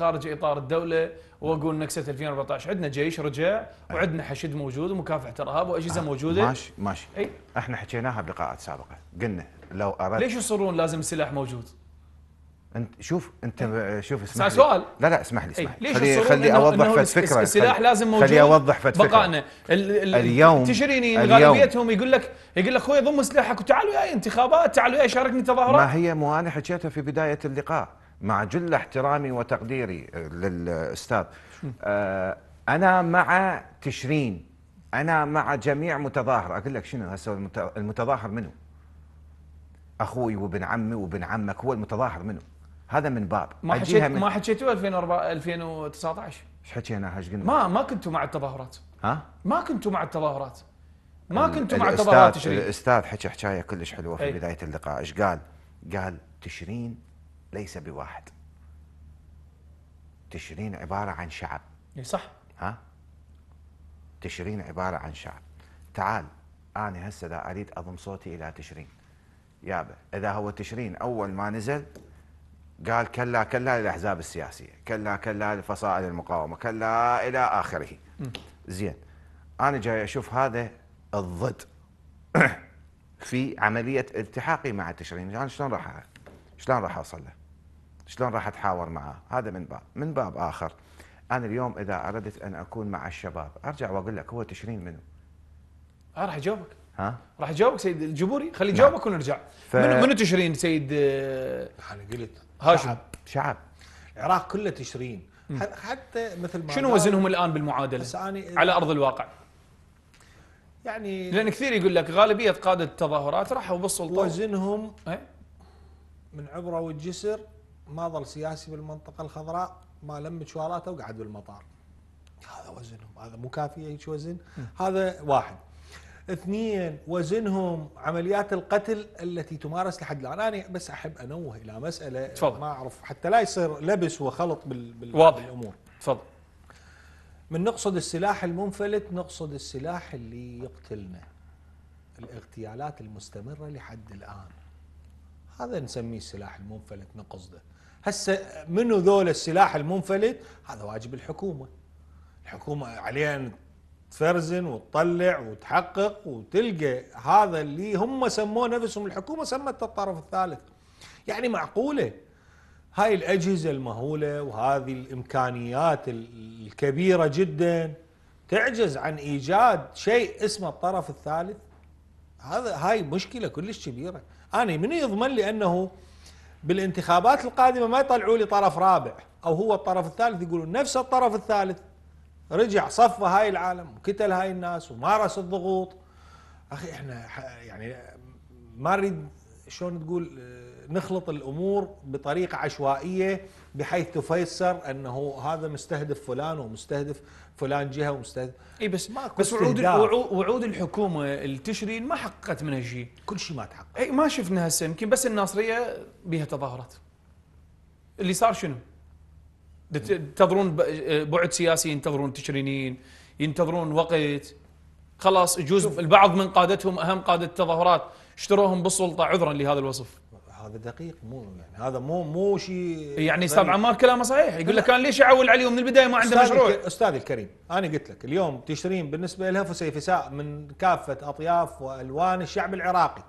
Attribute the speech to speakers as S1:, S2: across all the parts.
S1: خارج اطار الدوله واقول نكسه 2014 عندنا جيش رجع وعندنا حشد موجود ومكافحه الارهاب واجهزه آه موجوده ماشي ماشي اي احنا حكيناها بلقاءات سابقه
S2: قلنا لو اردت ليش
S1: يصرون لازم السلاح موجود؟
S2: انت شوف انت شوف اسمح لي سؤال لا لا اسمح لي اسمح لي خلي خلي اوضح فت فكره السلاح لازم موجود خلي اوضح فت فكره بقائنا اليوم تشريني غالبيتهم يقول لك يقول لك اخوي ضم سلاحك وتعالوا يا انتخابات تعالوا يا شاركني تظاهرات ما هي مو انا حكيتها في بدايه اللقاء مع جل احترامي وتقديري آه، للاستاذ آه، انا مع تشرين انا مع جميع متظاهر اقول لك شنو هسه المتظاهر منه اخوي وابن عمي وابن عمك هو المتظاهر منه هذا من باب ما حكيت ما
S1: حكيتوا 2004 2019
S2: ايش حكينا ايش قلنا؟
S1: ما ما كنتوا مع التظاهرات ها؟ ما كنتوا مع التظاهرات ما كنتوا مع التظاهرات تشرين
S2: الاستاذ حكى حكايه كلش حلوه في أي. بدايه اللقاء ايش قال؟ قال تشرين ليس بواحد تشرين عبارة عن شعب إيه، صح ها تشرين عبارة عن شعب تعال أنا هسه دا أريد أضم صوتي إلى تشرين يابا إذا هو تشرين أول ما نزل قال كلا كلا للأحزاب السياسية كلا كلا لفصائل المقاومة كلا إلى آخره زين أنا جاي أشوف هذا الضد في عملية التحاقي مع تشرين أنا شلون راح شلون راح أوصل له شلون راح اتحاور معاه هذا من باب من باب اخر انا اليوم اذا اردت ان اكون مع الشباب ارجع واقول لك هو تشرين منو آه راح يجاوبك ها
S1: راح يجاوبك سيد الجبوري خليه يجاوبك نعم. ونرجع ف... منو منو تشرين سيد آه، انا قلت هاشم شعب شعب العراق كله تشرين حتى مثل ما شنو وزنهم الان بالمعادله على ارض الواقع
S3: يعني لان
S1: كثير يقول لك غالبيه قاده التظاهرات راحوا بالسلطه وزنهم
S3: إيه؟ من عبره والجسر ما ظل سياسي بالمنطقة الخضراء ما لم مشواراته وقعد بالمطار هذا وزنهم هذا مو كافي هيك وزن هذا واحد اثنين وزنهم عمليات القتل التي تمارس لحد الان انا بس احب انوه الى مساله تفضل. ما اعرف حتى لا يصير لبس وخلط بال... بال... واضح. بالامور تفضل من نقصد السلاح المنفلت نقصد السلاح اللي يقتلنا الاغتيالات المستمره لحد الان هذا نسميه السلاح المنفلت نقصده هسه منو ذول السلاح المنفلت هذا واجب الحكومه الحكومه عليها ان تفرزن وتطلع وتحقق وتلقى هذا اللي هم سموه نفسهم الحكومه سمت الطرف الثالث يعني معقوله هاي الاجهزه المهوله وهذه الامكانيات الكبيره جدا تعجز عن ايجاد شيء اسمه الطرف الثالث هذا هاي مشكله كلش كبيره انا من يضمن لي انه بالانتخابات القادمه ما يطلعوا لي طرف رابع او هو الطرف الثالث يقولون نفس الطرف الثالث رجع صفى هاي العالم وكتل هاي الناس ومارس الضغوط اخي احنا يعني ما نريد شلون تقول آه، نخلط الامور بطريقه عشوائيه بحيث تفسر انه هذا مستهدف فلان ومستهدف فلان جهه ومستهدف اي بس ما بس وعود وعود الحكومه التشرين ما حققت منها شيء كل شيء ما تحقق اي ما شفنا هسه
S1: يمكن بس الناصريه بها تظاهرات اللي صار شنو؟ تنتظرون آه، بعد سياسي ينتظرون تشرينين ينتظرون وقت خلاص يجوز البعض من قادتهم اهم قاده التظاهرات اشتروهم بالسلطه عذرا لهذا الوصف
S3: هذا دقيق مو يعني هذا مو مو شيء يعني استاذ عمار كلامه صحيح يقول لك كان ليش يعول علي من البدايه ما عنده مشروع استاذي الكريم انا قلت لك اليوم تشرين بالنسبه لها فسيفساء من كافه اطياف والوان الشعب العراقي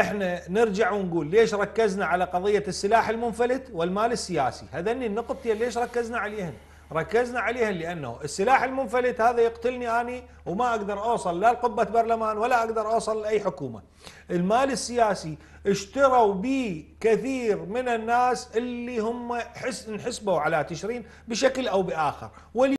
S3: احنا نرجع ونقول ليش ركزنا على قضيه السلاح المنفلت والمال السياسي هذني النقطتين ليش ركزنا عليهن ركزنا عليها لأنه السلاح المنفلت هذا يقتلني أني وما أقدر أوصل لا لقبة برلمان ولا أقدر أوصل لأي حكومة المال السياسي اشتروا به كثير من الناس اللي هم حس انحسبوا على تشرين بشكل أو بآخر